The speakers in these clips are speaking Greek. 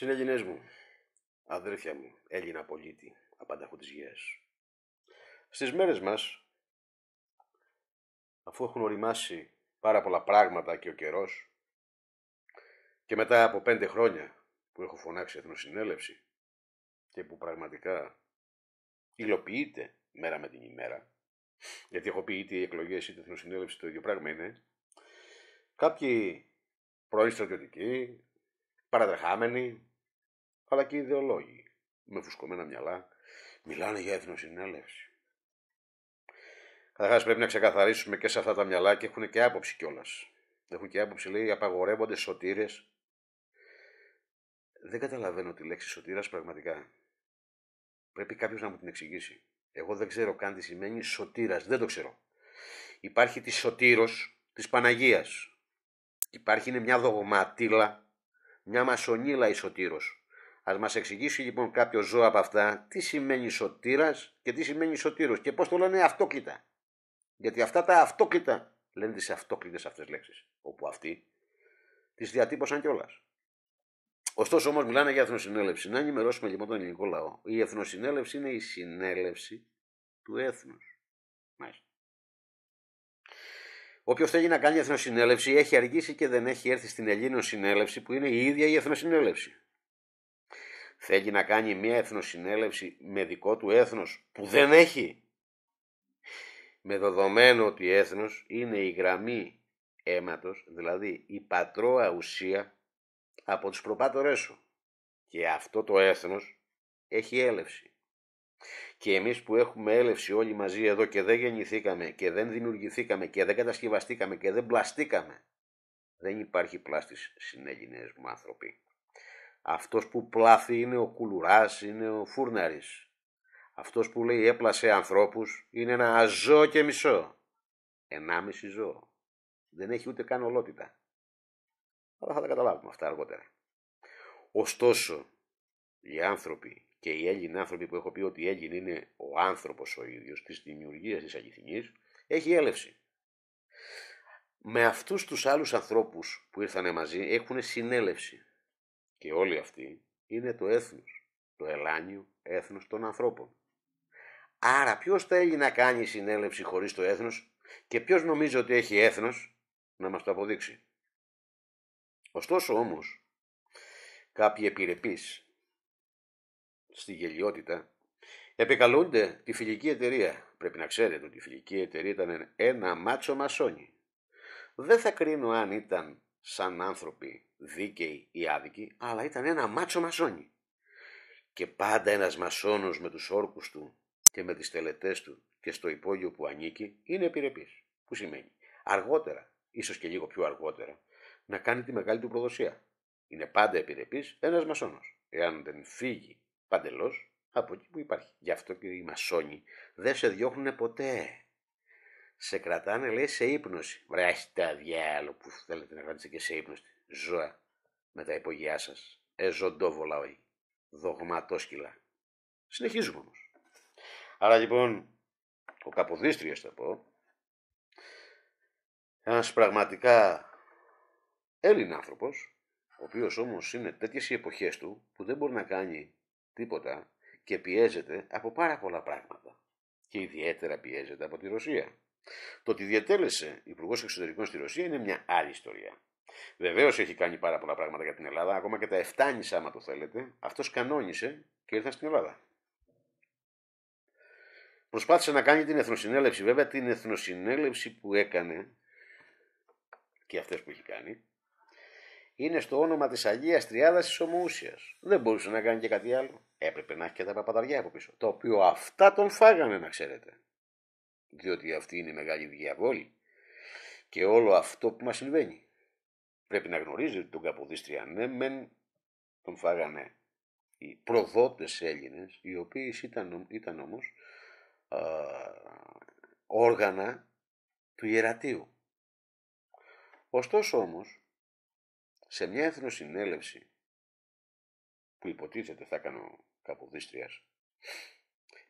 Συνέλληνές μου, αδέρφια μου, Έλληνα πολίτη, απανταχού της γης. Στις μέρες μας, αφού έχουν οριμάσει πάρα πολλά πράγματα και ο καιρός, και μετά από πέντε χρόνια που έχω φωνάξει εθνοσυνέλευση και που πραγματικά υλοποιείται μέρα με την ημέρα, γιατί έχω πει είτε οι εκλογές είτε η εθνοσυνέλευση το ίδιο πράγμα είναι, κάποιοι πρώην στρατιωτικοί, αλλά και ιδεολόγοι, με φουσκωμένα μυαλά, μιλάνε για εθνοσυνέλευση. Καταρχάς πρέπει να ξεκαθαρίσουμε και σε αυτά τα μυαλά και έχουν και άποψη κιόλας. Έχουν και άποψη, λέει, απαγορεύονται σωτήρες. Δεν καταλαβαίνω τη λέξη σωτήρας πραγματικά. Πρέπει κάποιος να μου την εξηγήσει. Εγώ δεν ξέρω καν τι σημαίνει σωτήρας, δεν το ξέρω. Υπάρχει της σωτήρος της Παναγίας. Υπάρχει είναι μια δογματίλα, μια μασονίλα η σωτήρος. Ας μας εξηγήσει λοιπόν κάποιος ζώο από αυτά τι σημαίνει σωτήρας και τι σημαίνει σωτήρος και πώς το λένε αυτόκλητα. Γιατί αυτά τα αυτόκλητα λένε τις αυτόκλητες αυτές λέξεις, όπου αυτοί τις διατύπωσαν κιόλας. Ωστόσο όμως μιλάνε για εθνοσυνέλευση. Να ενημερώσουμε λοιπόν τον ελληνικό λαό. Η εθνοσυνέλευση είναι η συνέλευση του έθνους. Μάλιστα. Όποιος θέλει να κάνει εθνοσυνέλευση έχει αργήσει και δεν έχει έρθει στην Ελλήνων συνέλευση που είναι η ίδια η εθνοσυνέλευση θέλει να κάνει μια εθνοσυνέλευση με δικό του έθνος που δεν έχει. Με δεδομένο ότι έθνος είναι η γραμμή αίματος, δηλαδή η πατρόα ουσία από τους προπάτορές σου. Και αυτό το έθνος έχει έλευση. Και εμείς που έχουμε έλευση όλοι μαζί εδώ και δεν γεννηθήκαμε και δεν δημιουργηθήκαμε και δεν κατασκευαστήκαμε και δεν πλαστήκαμε, δεν υπάρχει πλάστης συνέλληνες μου άνθρωποι. Αυτός που πλάθει είναι ο κουλουράς, είναι ο φούρναρης. Αυτός που λέει έπλασε ανθρώπους είναι ένα ζώο και μισό. Ενάμιση ζώο. Δεν έχει ούτε καν ολότητα. Αλλά θα τα καταλάβουμε αυτά αργότερα. Ωστόσο, οι άνθρωποι και οι Έλληνοι άνθρωποι που έχω πει ότι οι Έλληνες είναι ο άνθρωπος ο ίδιος της δημιουργίας της αληθινή, έχει έλευση. Με αυτούς τους άλλους ανθρώπους που ήρθαν μαζί έχουν συνέλευση. Και όλοι αυτοί είναι το έθνος, το ελάνιο έθνος των ανθρώπων. Άρα ποιος θέλει να κάνει συνέλευση χωρίς το έθνος και ποιος νομίζει ότι έχει έθνος να μας το αποδείξει. Ωστόσο όμως, κάποιοι επιρρεπείς στη γελιότητα επικαλούνται τη φιλική εταιρεία. Πρέπει να ξέρετε ότι η φιλική εταιρεία ήταν ένα μάτσο μασόνι. Δεν θα κρίνω αν ήταν σαν άνθρωποι δίκαιοι ή άδικοι, αλλά ήταν ένα μάτσο μασόνι. Και πάντα ένας μασόνος με τους όρκους του και με τις τελετές του και στο υπόγειο που ανήκει είναι επιρρεπής. Που σημαίνει αργότερα, ίσως και λίγο πιο αργότερα, να κάνει τη μεγάλη του προδοσία. Είναι πάντα επιρρεπής ένας μασόνος, εάν δεν φύγει παντελώς από εκεί που υπάρχει. Γι' αυτό και οι μασόνοι δεν σε διώχνουν ποτέ. Σε κρατάνε, λέει, σε ύπνωση. Βράχει τα που θέλετε να κρατήσετε και σε ύπνωση ζώα με τα υπογειά σας εζοντόβολα όλοι. δογματόσκυλα. Συνεχίζουμε όμως. Άρα λοιπόν, ο καποδίστριο. θα πω, ένας πραγματικά Έλληνα άνθρωπος, ο οποίος όμως είναι τέτοιες οι εποχές του που δεν μπορεί να κάνει τίποτα και πιέζεται από πάρα πολλά πράγματα. Και ιδιαίτερα πιέζεται από τη Ρωσία. Το ότι διατέλεσε υπουργός εξωτερικών στη Ρωσία είναι μια άλλη ιστορία. Βεβαίως έχει κάνει πάρα πολλά πράγματα για την Ελλάδα, ακόμα και τα εφτάνισα, άμα το θέλετε. Αυτός κανόνισε και ήρθαν στην Ελλάδα. Προσπάθησε να κάνει την εθνοσυνέλευση. Βέβαια, την εθνοσυνέλευση που έκανε και αυτές που έχει κάνει είναι στο όνομα της Αγίας Τριάδας της Ομοούσιας. Δεν μπορούσε να κάνει και κάτι άλλο. Έπρεπε να έχει και τα παπαδαριά από πίσω. Το οποίο αυτά τον φάγανε, να ξέρετε. Διότι αυτή είναι η μεγάλη διαβόλη. Και όλο αυτό που μας συμβαίνει. Πρέπει να γνωρίζετε τον Καποδίστρια ναι, μεν τον φάγανε οι προδότες Έλληνες, οι οποίοι ήταν, ήταν όμως όργανα του Ιερατείου. Ωστόσο όμως, σε μια εθνοσυνέλευση που υποτίθεται θα έκανε ο Καποδίστριας,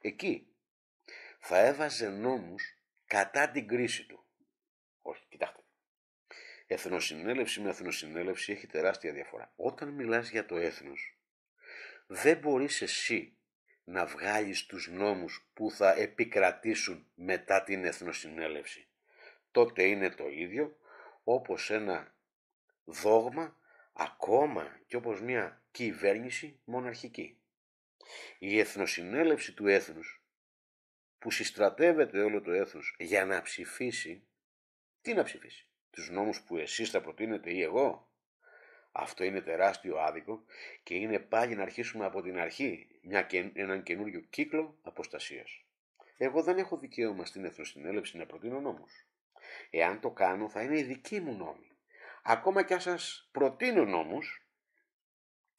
εκεί θα έβαζε νόμους κατά την κρίση του. Εθνοσυνέλευση με εθνοσυνέλευση έχει τεράστια διαφορά. Όταν μιλάς για το έθνος, δεν μπορείς εσύ να βγάλεις τους νόμους που θα επικρατήσουν μετά την εθνοσυνέλευση. Τότε είναι το ίδιο όπως ένα δόγμα ακόμα και όπως μια κυβέρνηση μοναρχική. Η εθνοσυνέλευση του έθνους που συστρατεύεται όλο το έθνος για να ψηφίσει, τι να ψηφίσει τους νόμους που εσείς θα προτείνετε ή εγώ. Αυτό είναι τεράστιο άδικο και είναι πάλι να αρχίσουμε από την αρχή μια και, έναν καινούριο κύκλο αποστασίας. Εγώ δεν έχω δικαίωμα στην Εθνοσυνέλευση να προτείνω νόμους. Εάν το κάνω θα είναι η δική μου νόμη. Ακόμα και αν σας προτείνω νόμους,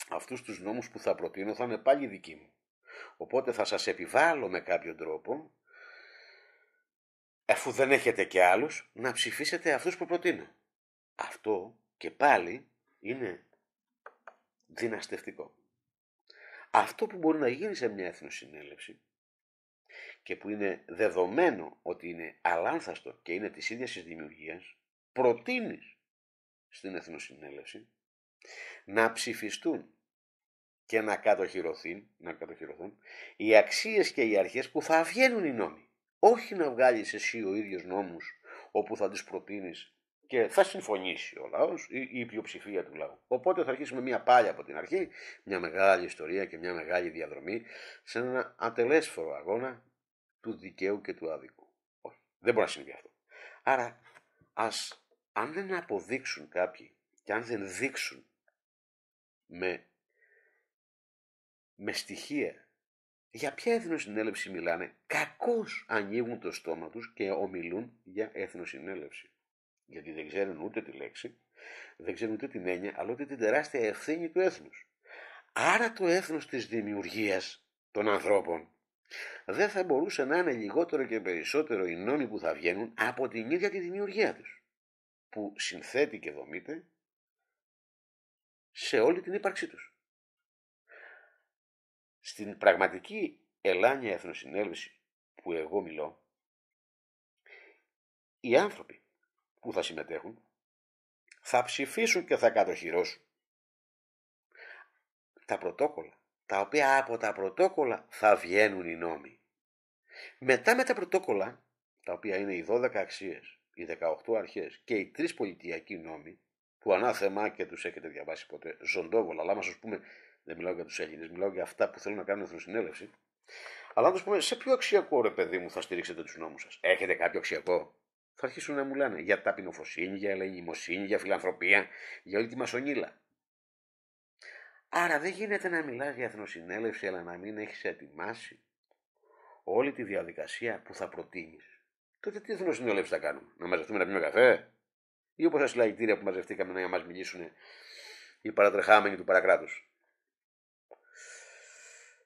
αυτούς τους νόμους που θα προτείνω θα είναι πάλι δικοί μου. Οπότε θα σας επιβάλλω με κάποιο τρόπο αφού δεν έχετε και άλλους, να ψηφίσετε αυτούς που προτείνω. Αυτό και πάλι είναι δυναστευτικό. Αυτό που μπορεί να γίνει σε μια εθνοσυνέλευση και που είναι δεδομένο ότι είναι αλάνθαστο και είναι της ίδιας της δημιουργίας, προτείνεις στην Εθνοσυνέλευση να ψηφιστούν και να κατοχυρωθούν, να κατοχυρωθούν οι αξίες και οι αρχές που θα βγαίνουν οι νόμοι όχι να βγάλεις εσύ ο ίδιος νόμους όπου θα τις προτείνεις και θα συμφωνήσει ο λαός ή η πλειοψηφία του λαού. Οπότε θα αρχίσουμε μια πάλι από την αρχή, μια μεγάλη ιστορία και μια μεγάλη διαδρομή σε ένα ατελέσφορο αγώνα του δικαίου και του άδικου. Όχι, δεν μπορεί να συμβεί αυτό. Άρα, ας, αν δεν αποδείξουν κάποιοι και αν δεν δείξουν με, με στοιχεία για ποια εθνοσυνέλευση μιλάνε, κακώς ανοίγουν το στόμα τους και ομιλούν για εθνοσυνέλευση. Γιατί δεν ξέρουν ούτε τη λέξη, δεν ξέρουν ούτε την έννοια, αλλά ούτε την τεράστια ευθύνη του έθνους. Άρα το έθνος της δημιουργίας των ανθρώπων δεν θα μπορούσε να είναι λιγότερο και περισσότερο οι νόμοι που θα βγαίνουν από την ίδια τη δημιουργία τους, που συνθέτει και δομείται σε όλη την ύπαρξή τους. Στην πραγματική ελάνια εθνοσυνέλευση που εγώ μιλώ, οι άνθρωποι που θα συμμετέχουν θα ψηφίσουν και θα κατοχυρώσουν τα πρωτόκολλα, τα οποία από τα πρωτόκολλα θα βγαίνουν οι νόμοι. Μετά με τα πρωτόκολλα, τα οποία είναι οι 12 αξίες, οι 18 αρχές και οι τρεις πολιτιακοί νόμοι, που ανάθεμα και τους έχετε διαβάσει ποτέ, ζωντόβολα. Αλλά μα πούμε, δεν μιλάω για τους Έλληνες, μιλάω για αυτά που θέλουν να κάνουν εθνοσυνέλευση. Αλλά να τους πούμε, σε ποιο αξιακό ρε παιδί μου θα στηρίξετε τους νόμους σας. Έχετε κάποιο αξιακό. Θα αρχίσουν να μου λένε για ταπεινοφροσύνη, για ελεγγυμοσύνη, για φιλανθρωπία, για όλη τη μασονίλα. Άρα δεν γίνεται να μιλάς για εθνοσυνέλευση αλλά να μην έχεις ετοιμάσει όλη τη διαδικασία που θα προτείνεις. Τότε τι εθνοσυνέλευση θα κάνουμε, να μαζευτούμε να πιούμε καφέ, ή όπως τα συλλαγητήρια που μαζευτήκαμε να μας μιλήσουν οι παρατρεχάμενοι του παρακράτους.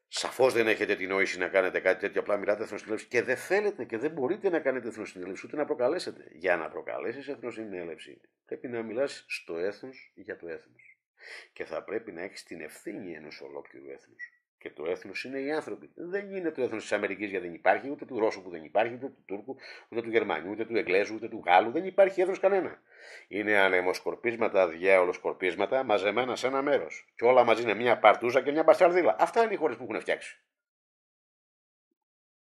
Σαφώς δεν έχετε την νόηση να κάνετε κάτι τέτοιο. Απλά μιλάτε εθνοσυνέλευση και δεν θέλετε και δεν μπορείτε να κάνετε εθνοσυνέλευση ούτε να προκαλέσετε. Για να προκαλέσεις εθνοσυνέλευση πρέπει να μιλάς στο έθνος για το έθνος. Και θα πρέπει να έχεις την ευθύνη ενός ολόκληρου έθνους και το έθνος είναι οι άνθρωποι. Δεν είναι το έθνος της Αμερικής γιατί δεν υπάρχει, ούτε του Ρώσου που δεν υπάρχει, ούτε του Τούρκου, ούτε του Γερμανού, ούτε του Εγγλέζου, ούτε του Γάλλου. Δεν υπάρχει έθνος κανένα. Είναι ανεμοσκορπίσματα, σκορπίσματα μαζεμένα σε ένα μέρος. Και όλα μαζί είναι μια παρτούζα και μια μπασταρδίλα. Αυτά είναι οι χώρες που έχουν φτιάξει.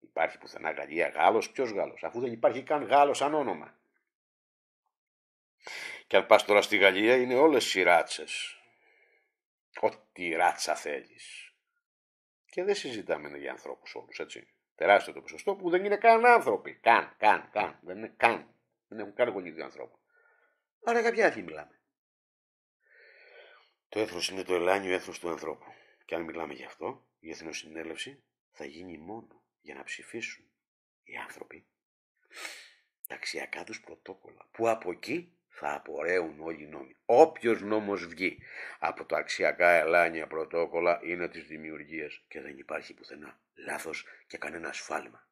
Υπάρχει πουθενά Γαλλία, Γάλλος, ποιος Γάλλος, αφού δεν υπάρχει καν Γάλλος σαν όνομα. Και αν πας τώρα στη Γαλλία είναι όλες οι ράτσες. Ό,τι ράτσα θέλεις. Και δεν συζητάμε για ανθρώπους όλους, έτσι. Τεράστιο το ποσοστό που δεν είναι καν άνθρωποι. Καν, καν, καν. Δεν είναι καν. Δεν έχουν καν γονίδιο ανθρώπους. Άρα για ποια μιλάμε. Το έθνο είναι το ελάνιο έθνο του ανθρώπου. Και αν μιλάμε γι' αυτό, η Εθνοσυνέλευση θα γίνει μόνο για να ψηφίσουν οι άνθρωποι τα αξιακά τους πρωτόκολλα. Που από εκεί θα απορρέουν όλοι οι νόμοι. Όποιος νόμος βγει από τα αξιακά ελάνια πρωτόκολλα είναι της δημιουργίας και δεν υπάρχει πουθενά λάθος και κανένα σφάλμα.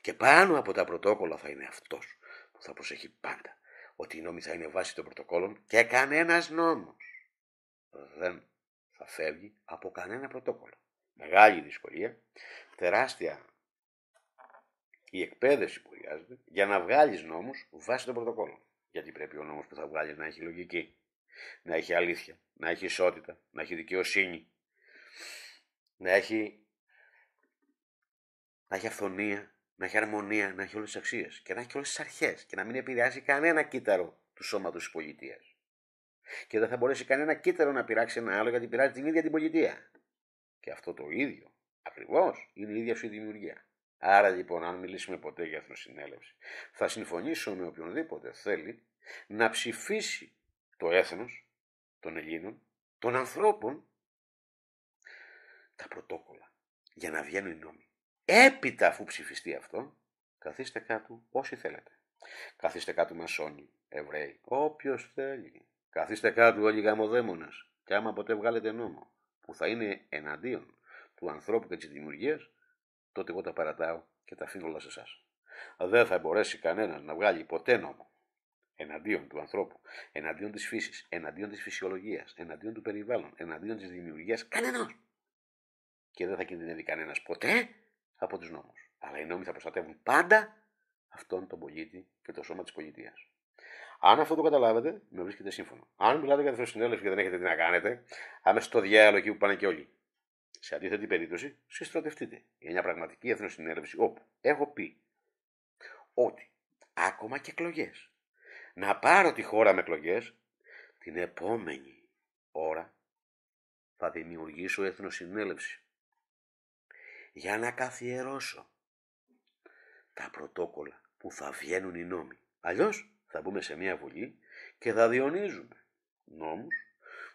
Και πάνω από τα πρωτόκολλα θα είναι αυτός που θα προσέχει πάντα ότι οι νόμοι θα είναι βάση των πρωτοκόλων και κανένας νόμος δεν θα φεύγει από κανένα πρωτόκολλο. Μεγάλη δυσκολία, τεράστια η εκπαίδευση που χρειάζεται για να βγάλεις νόμους βάσει των πρωτοκόλων. Γιατί πρέπει ο νόμος που θα βγάλει να έχει λογική, να έχει αλήθεια, να έχει ισότητα, να έχει δικαιοσύνη, να έχει, να έχει αυθονία, να έχει αρμονία, να έχει όλες τις αξίες και να έχει όλες τις αρχές και να μην επηρεάζει κανένα κύτταρο του σώματος της πολιτείας. Και δεν θα μπορέσει κανένα κύτταρο να πειράξει ένα άλλο γιατί πειράζει την ίδια την πολιτεία. Και αυτό το ίδιο, ακριβώς, είναι η ίδια σου η δημιουργία. Άρα λοιπόν, αν μιλήσουμε ποτέ για εθνοσυνέλευση, θα συμφωνήσω με οποιονδήποτε θέλει να ψηφίσει το έθνος των Ελλήνων, των ανθρώπων, τα πρωτόκολλα για να βγαίνουν οι νόμοι. Έπειτα αφού ψηφιστεί αυτό, καθίστε κάτω όσοι θέλετε. Καθίστε κάτω μασόνοι, Εβραίοι, όποιος θέλει. Καθίστε κάτω όλοι γαμοδαίμονες και άμα ποτέ βγάλετε νόμο που θα είναι εναντίον του ανθρώπου και της δημιουργίας, τότε εγώ τα παρατάω και τα αφήνω όλα σε εσάς. Δεν θα μπορέσει κανένας να βγάλει ποτέ νόμο εναντίον του ανθρώπου, εναντίον της φύσης, εναντίον της φυσιολογίας, εναντίον του περιβάλλον, εναντίον της δημιουργίας. Κανένας! Και δεν θα κινδυνεύει κανένας ποτέ από τους νόμους. Αλλά οι νόμοι θα προστατεύουν πάντα αυτόν τον πολίτη και το σώμα της πολιτείας. Αν αυτό το καταλάβετε, με βρίσκετε σύμφωνο. Αν μιλάτε για τη συνέλευση και δεν έχετε τι να κάνετε, άμεσα στο διάλογο εκεί που πάνε και όλοι. Σε αντίθετη περίπτωση, συστρατευτείτε για μια πραγματική εθνοσυνέλευση όπου έχω πει ότι ακόμα και εκλογές. Να πάρω τη χώρα με εκλογές την επόμενη ώρα θα δημιουργήσω εθνοσυνέλευση για να καθιερώσω τα πρωτόκολλα που θα βγαίνουν οι νόμοι. Αλλιώς θα μπούμε σε μια βουλή και θα διονύζουμε νόμους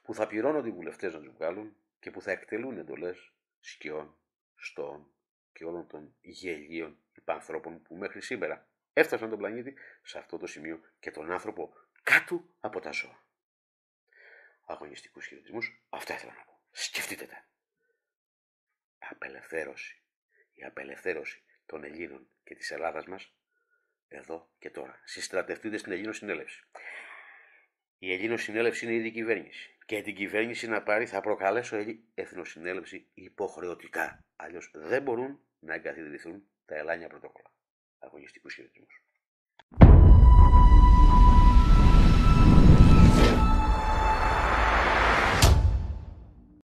που θα πληρώνονται οι βουλευτές να τους βγάλουν, και που θα εκτελούν εντολές σκιών, στόων και όλων των γελίων υπανθρώπων που μέχρι σήμερα έφτασαν τον πλανήτη σε αυτό το σημείο και τον άνθρωπο κάτω από τα ζώα. Αγωνιστικούς χειρισμούς, αυτά ήθελα να πω. Σκεφτείτε τα. Απελευθέρωση. Η απελευθέρωση των Ελλήνων και της Ελλάδας μας εδώ και τώρα. Συστρατευτείτε στην Ελλήνων Συνέλευση. Η Ελληνοσυνέλευση είναι η ήδη κυβέρνηση. Και την κυβέρνηση να πάρει θα προκαλέσω Εθνοσυνέλευση υποχρεωτικά. Αλλιώς δεν μπορούν να εγκαθιδρυθούν τα ελλάνια πρωτόκολλα. Αγωνιστικούς χαιρετισμούς.